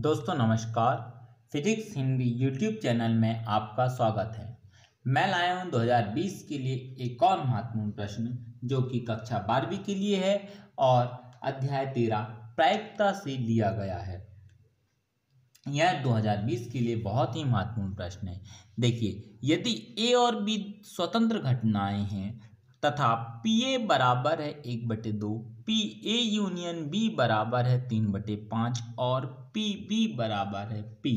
दोस्तों नमस्कार physics Hindi YouTube channel में आपका स्वागत है मैं लाया हूं 2020 के लिए एक और महत्वपूर्ण प्रश्न जो कि कक्षा बारहवीं के लिए है और अध्याय तेरह प्रायिकता से लिया गया है यह 2020 के लिए बहुत ही महत्वपूर्ण प्रश्न है देखिए यदि ए और बी स्वतंत्र घटनाएं हैं तथा पी ए बराबर है एक बटे दो पी ए यूनियन बी बराबर है तीन बटे पाँच और पी बी बराबर है पी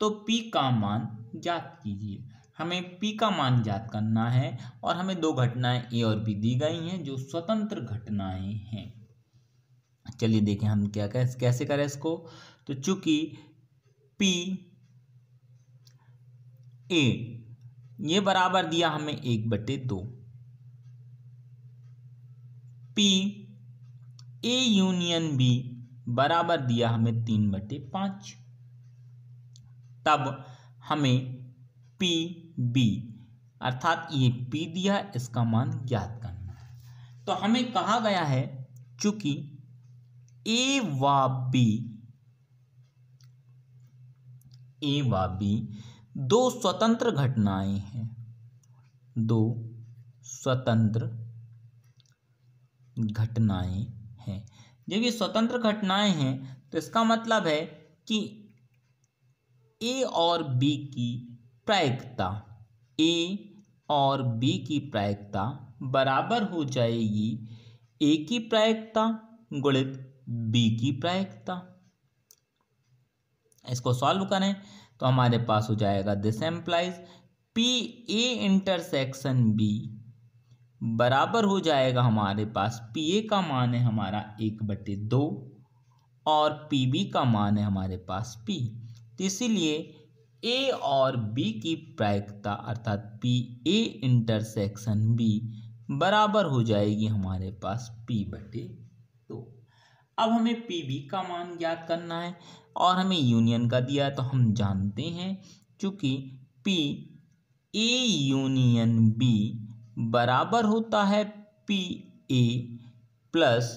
तो पी का मान ज्ञात कीजिए हमें पी का मान ज्ञात करना है और हमें दो घटनाएं ए और बी दी गई हैं जो स्वतंत्र घटनाएं हैं चलिए देखें हम क्या कैस, कैसे करें इसको तो चूंकि पी ए ये बराबर दिया हमें एक बटे दो पी ए यूनियन बी बराबर दिया हमें तीन बटे पाँच तब हमें पी बी अर्थात ये पी दिया इसका मान ज्ञात करना है तो हमें कहा गया है चूंकि ए व बी ए व बी दो स्वतंत्र घटनाएं हैं दो स्वतंत्र घटनाएं हैं जब ये स्वतंत्र घटनाएं हैं तो इसका मतलब है कि ए और बी की प्रायिकता ए और बी की प्रायिकता बराबर हो जाएगी ए की प्रायिकता गुणित बी की प्रायिकता इसको सॉल्व करें तो हमारे पास हो जाएगा this implies P A intersection B बराबर हो जाएगा हमारे पास पी ए का मान है हमारा एक बटे दो और पी बी का मान है हमारे पास पी तो इसीलिए ए और बी की प्रायिकता अर्थात पी ए इंटरसेक्शन बी बराबर हो जाएगी हमारे पास पी बटे दो अब हमें पी बी का मान ज्ञात करना है और हमें यूनियन का दिया तो हम जानते हैं चूँकि पी ए यूनियन बी बराबर होता है P A plus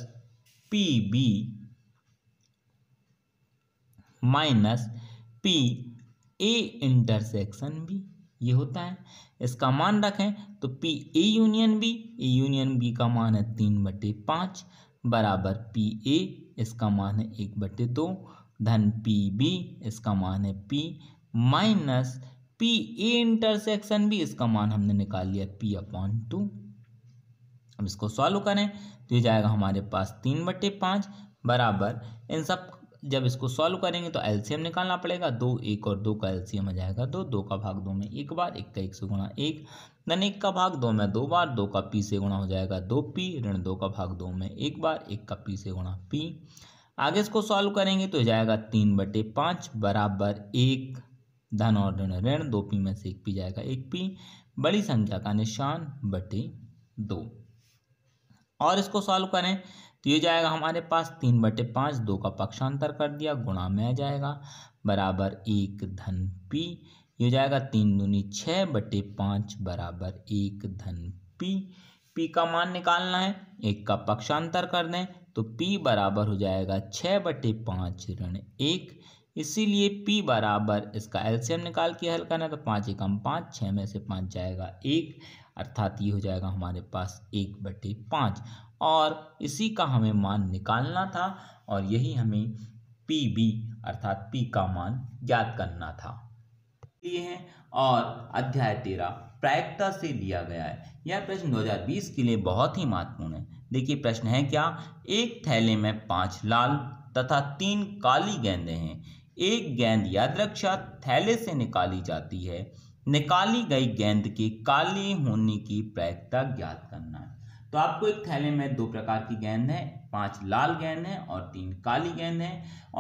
P B minus P A intersection B ये होता है इसका मान रखें तो P A union B A union B का मान है तीन बटे पाँच बराबर पी ए इसका मान है एक बटे दो धन पी बी इसका मान है P minus P A intersection B इसका मान हमने निकाल लिया पी अपॉन टू अब इसको सॉल्व करें तो ये जाएगा हमारे पास तीन बटे पाँच बराबर इन सब जब इसको सॉल्व करेंगे तो एलसीएम निकालना पड़ेगा दो एक और दो का एलसीएम आ जाएगा दो दो का भाग दो में एक बार एक का एक से गुणा एक धन एक का भाग दो में दो बार दो का पी से गुणा हो जाएगा दो पी ऋण दो का भाग दो में एक बार एक का पी से गुणा पी आगे इसको सॉल्व करेंगे तो जाएगा तीन बटे पाँच बराबर एक धन और हम्म। ऋण ऋण दो पी में से एक पी जाएगा एक पी बड़ी संख्या का निशान बटे दो और इसको सॉल्व करें तो ये जाएगा हमारे पास तीन बटे पाँच दो का पक्षांतर कर दिया गुणा में आ जाएगा बराबर एक धन पी ये जाएगा तीन दूनी छः बटे पाँच बराबर एक धन पी पी का मान निकालना है एक का पक्षांतर कर दें तो पी बराबर हो जाएगा छः बटे पाँच ऋण एक इसीलिए P बराबर इसका एल्सियम निकाल के हल करना तो पाँच एकम पाँच छः में से पाँच जाएगा एक अर्थात ये हो जाएगा हमारे पास एक बटे पाँच और इसी का हमें मान निकालना था और यही हमें पी बी अर्थात पी का मान ज्ञात करना था ये है और अध्याय तेरह प्रायिकता से लिया गया है यह प्रश्न 2020 के लिए बहुत ही महत्वपूर्ण है देखिए प्रश्न है क्या एक थैले में पांच लाल तथा तीन काली गेंदे हैं एक गेंद रक्षा थैले से निकाली जाती है निकाली गई गेंद के काले होने की प्रायिकता ज्ञात करना है तो आपको एक थैले में दो प्रकार की गेंद है पांच लाल गेंद है और तीन काली गेंद है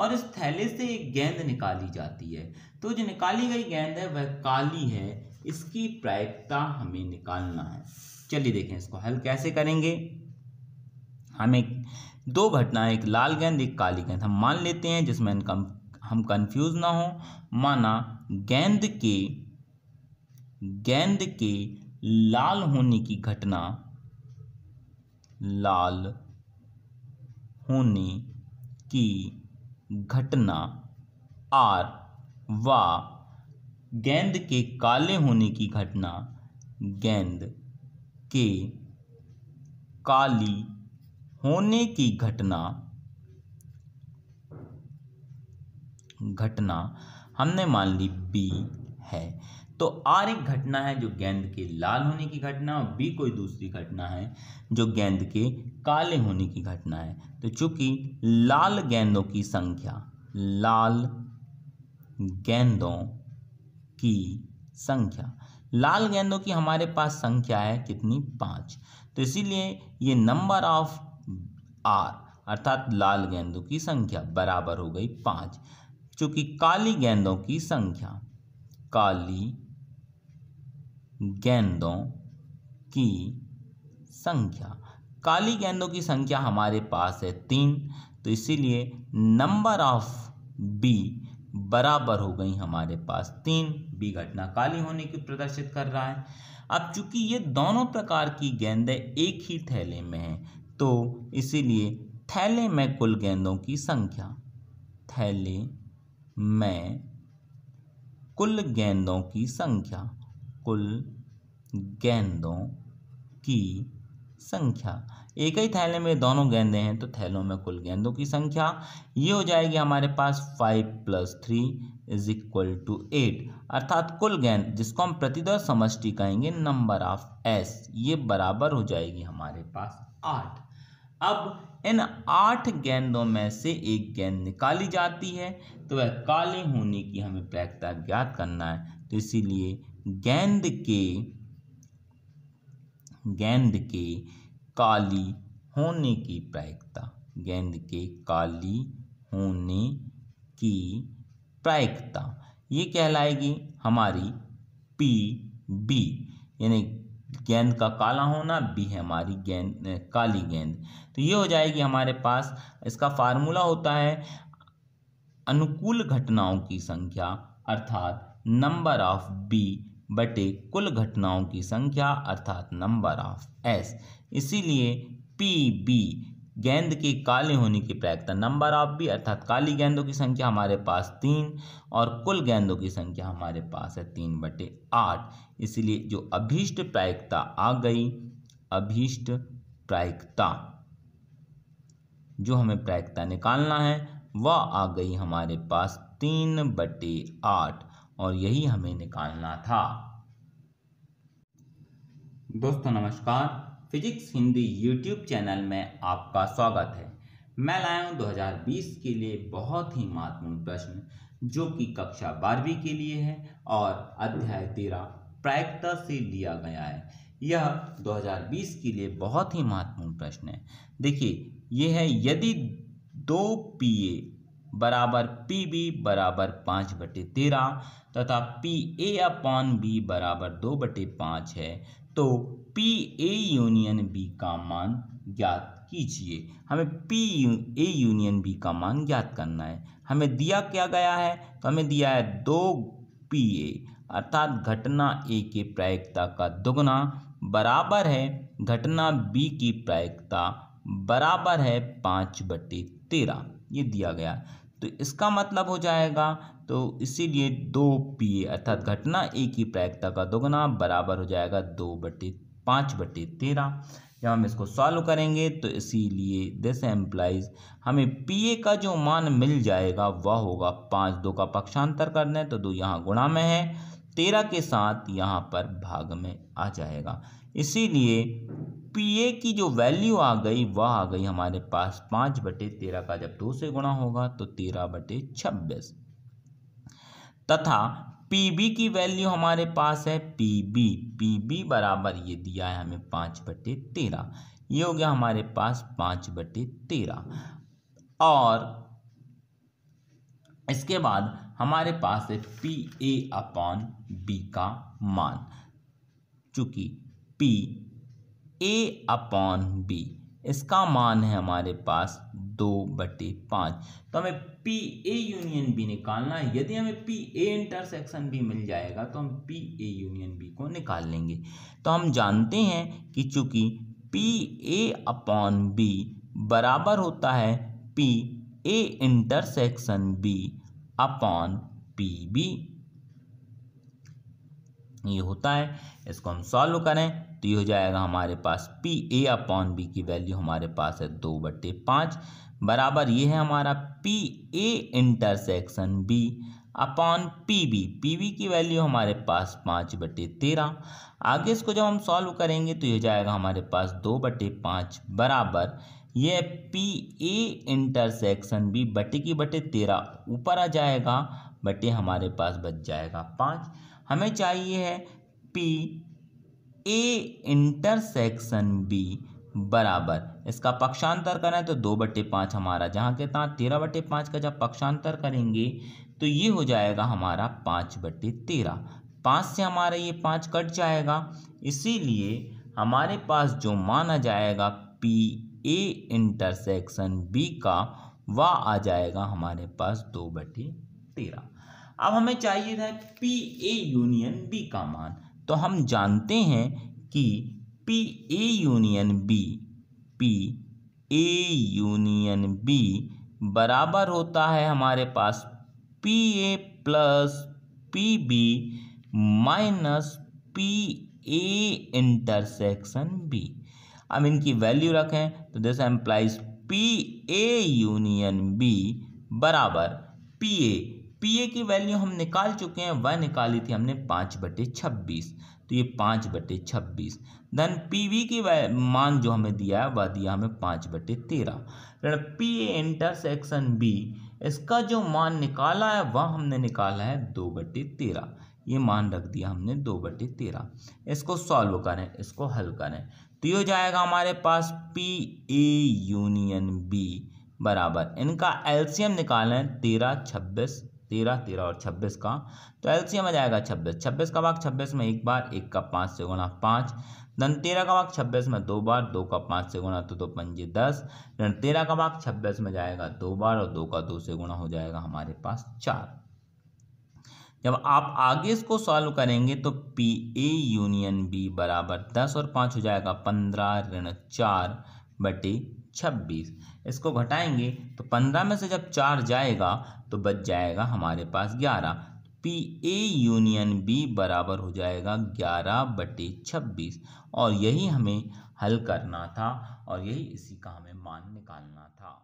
और इस थैले से एक गेंद निकाली जाती है तो जो निकाली गई गेंद है वह काली है इसकी प्रायिकता हमें निकालना है चलिए देखें इसको हल कैसे करेंगे हमें दो घटनाएं एक लाल गेंद एक काली गेंद हम मान लेते हैं जिसमें इनका हम कंफ्यूज ना हो माना गेंद के गेंद के लाल होने की घटना लाल होने की घटना आर व गेंद के काले होने की घटना गेंद के काली होने की घटना घटना हमने मान ली बी है तो आर एक घटना है जो गेंद के लाल होने की घटना और बी कोई दूसरी घटना है जो गेंद के काले होने की घटना है तो चूंकि लाल गेंदों की संख्या लाल गेंदों की संख्या लाल गेंदों की हमारे पास संख्या है कितनी पाँच तो इसीलिए ये नंबर ऑफ आर अर्थात लाल गेंदों की संख्या बराबर हो गई पाँच चूंकि काली गेंदों की संख्या काली गेंदों की संख्या काली गेंदों की संख्या हमारे पास है तीन तो इसीलिए नंबर ऑफ बी बराबर हो गई हमारे पास तीन बी घटना काली होने की प्रदर्शित कर रहा है अब चूंकि ये दोनों प्रकार की गेंदें एक ही थैले में हैं तो इसीलिए थैले में कुल गेंदों की संख्या थैले मैं कुल गेंदों की संख्या कुल गेंदों की संख्या एक ही थैले में दोनों गेंदे हैं तो थैलों में कुल गेंदों की संख्या ये हो जाएगी हमारे पास five plus three is equal to eight अर्थात कुल गेंद जिसको हम प्रतिदर समष्टि कहेंगे नंबर ऑफ एस ये बराबर हो जाएगी हमारे पास आठ अब इन आठ गेंदों में से एक गेंद निकाली जाती है तो वह काले होने की हमें प्रायिकता ज्ञात करना है तो इसीलिए गेंद के गेंद के काली होने की प्रायिकता गेंद के काली होने की प्रायिकता ये कहलाएगी हमारी पी बी यानी गेंद का काला होना बी है हमारी गेंद काली गेंद तो ये हो जाएगी हमारे पास इसका फार्मूला होता है अनुकूल घटनाओं की संख्या अर्थात नंबर ऑफ बी बटे कुल घटनाओं की संख्या अर्थात नंबर ऑफ एस इसीलिए पी बी गेंद के काले होने की प्रायिकता नंबर ऑफ भी अर्थात काली गेंदों की संख्या हमारे पास तीन और कुल गेंदों की संख्या हमारे पास है तीन बटे आठ इसलिए जो अभीष्ट प्रायिकता आ गई अभीष्ट प्रायिकता जो हमें प्रायिकता निकालना है वह आ गई हमारे पास तीन बटे आठ और यही हमें निकालना था दोस्तों नमस्कार फिजिक्स हिंदी यूट्यूब चैनल में आपका स्वागत है मैं लाया हूँ 2020 के लिए बहुत ही महत्वपूर्ण प्रश्न जो कि कक्षा बारहवीं के लिए है और अध्याय तेरह प्रायिकता से लिया गया है यह 2020 के लिए बहुत ही महत्वपूर्ण प्रश्न है देखिए यह है यदि दो पीए बराबर पी बी बराबर पाँच बटे तेरह तथा पी ए अपॉन बी बराबर दो बटे पाँच है तो पी ए यूनियन बी का मान ज्ञात कीजिए हमें P U, A union B का मान ज्ञात करना है हमें दिया क्या गया है तो हमें दिया है दो पी ए अर्थात घटना ए के प्रायिकता का दोगुना बराबर है घटना बी की प्रायिकता बराबर है पाँच बटे तेरह ये दिया गया तो इसका मतलब हो जाएगा तो इसीलिए दो पी अर्थात घटना ए की प्रायिकता का दोगुना बराबर हो जाएगा दो बटे पाँच बटे तेरह जब हम इसको सॉल्व करेंगे तो इसीलिए दिस एम्प्लाइज हमें पी ए का जो मान मिल जाएगा वह होगा पाँच दो का पक्षांतर करने तो दो यहाँ गुणा में है तेरह के साथ यहाँ पर भाग में आ जाएगा इसीलिए पी की जो वैल्यू आ गई वह आ गई हमारे पास पाँच बटे तेरह का जब दो से गुणा होगा तो तेरह बटे छब्बीस तथा पीबी की वैल्यू हमारे पास है पीबी पीबी बराबर ये दिया है हमें पाँच बटे तेरह ये हो गया हमारे पास पाँच बटे तेरह और इसके बाद हमारे पास है पी ए अपॉन बी का मान चूँकि पी ए अपॉन बी इसका मान है हमारे पास दो बटे पाँच तो हमें पी ए यूनियन बी निकालना है यदि हमें पी ए इंटरसेक्शन बी मिल जाएगा तो हम पी ए यूनियन बी को निकाल लेंगे तो हम जानते हैं कि चूंकि पी ए अपॉन बी बराबर होता है P A intersection B upon P B ये होता है इसको हम सॉल्व करें तो ये हो जाएगा हमारे पास पी ए अपॉन बी की वैल्यू हमारे पास है दो बट्टे पाँच बराबर ये है हमारा P A intersection B upon P B P B की वैल्यू हमारे पास पाँच बटे तेरह आगे इसको जब हम सॉल्व करेंगे तो ये हो जाएगा हमारे पास दो बटे पाँच बराबर ये पी ए इंटरसेक्शन बी बटे की बटे तेरह ऊपर आ जाएगा बटे हमारे पास बच जाएगा पाँच हमें चाहिए है पी ए इंटरसेक्शन बी बराबर इसका पक्षांतर करना है तो दो बट्टे पाँच हमारा जहाँ के तहाँ तेरह बट्टे पाँच का जब पक्षांतर करेंगे तो ये हो जाएगा हमारा पाँच बट्टे तेरह पाँच से हमारा ये पाँच कट जाएगा इसीलिए हमारे पास जो माना जाएगा पी ए इंटरसेक्शन बी का वह आ जाएगा हमारे पास दो बटे तेरह अब हमें चाहिए था पी ए यूनियन बी का मान तो हम जानते हैं कि P A union B P A union B बराबर होता है हमारे पास P A plus P B minus P A intersection B अब इनकी वैल्यू रखें तो this implies P A union B बराबर पी ए पी ए की वैल्यू हम निकाल चुके हैं वह निकाली थी हमने पाँच बटे छब्बीस तो ये पाँच बटे छब्बीस देन पी वी की मान जो हमें दिया है वह दिया हमें पाँच बटे तेरह पी ए इंटरसेक्शन बी इसका जो मान निकाला है वह हमने निकाला है दो बटे तेरह ये मान रख दिया हमने दो बटे तेरह इसको सॉल्व करें इसको हल करें तो ये हो जाएगा हमारे पास पी ए यूनियन बी बराबर इनका एल्शियम निकालें तेरह छब्बीस तेरह तेरह और छब्बीस का तो एलसीएम आ जाएगा छब्बीस छब्बीस का भाग छब्बीस में एक बार एक का पाँच से गुणा पाँच धन तेरह का भाग छब्बीस में दो बार दो का पाँच से गुणा तो दो पंजे दस धन तेरह का भाग छब्बीस में जाएगा दो बार और दो का दो से गुणा हो जाएगा हमारे पास चार जब आप आगे इसको सॉल्व करेंगे तो पी ए यूनियन बी बराबर दस और पाँच हो जाएगा पंद्रह ऋण चार बटे छब्बीस इसको घटाएंगे तो पंद्रह में से जब चार जाएगा तो बच जाएगा हमारे पास ग्यारह पी ए यूनियन बी बराबर हो जाएगा ग्यारह बटे छब्बीस और यही हमें हल करना था और यही इसी का हमें मान निकालना था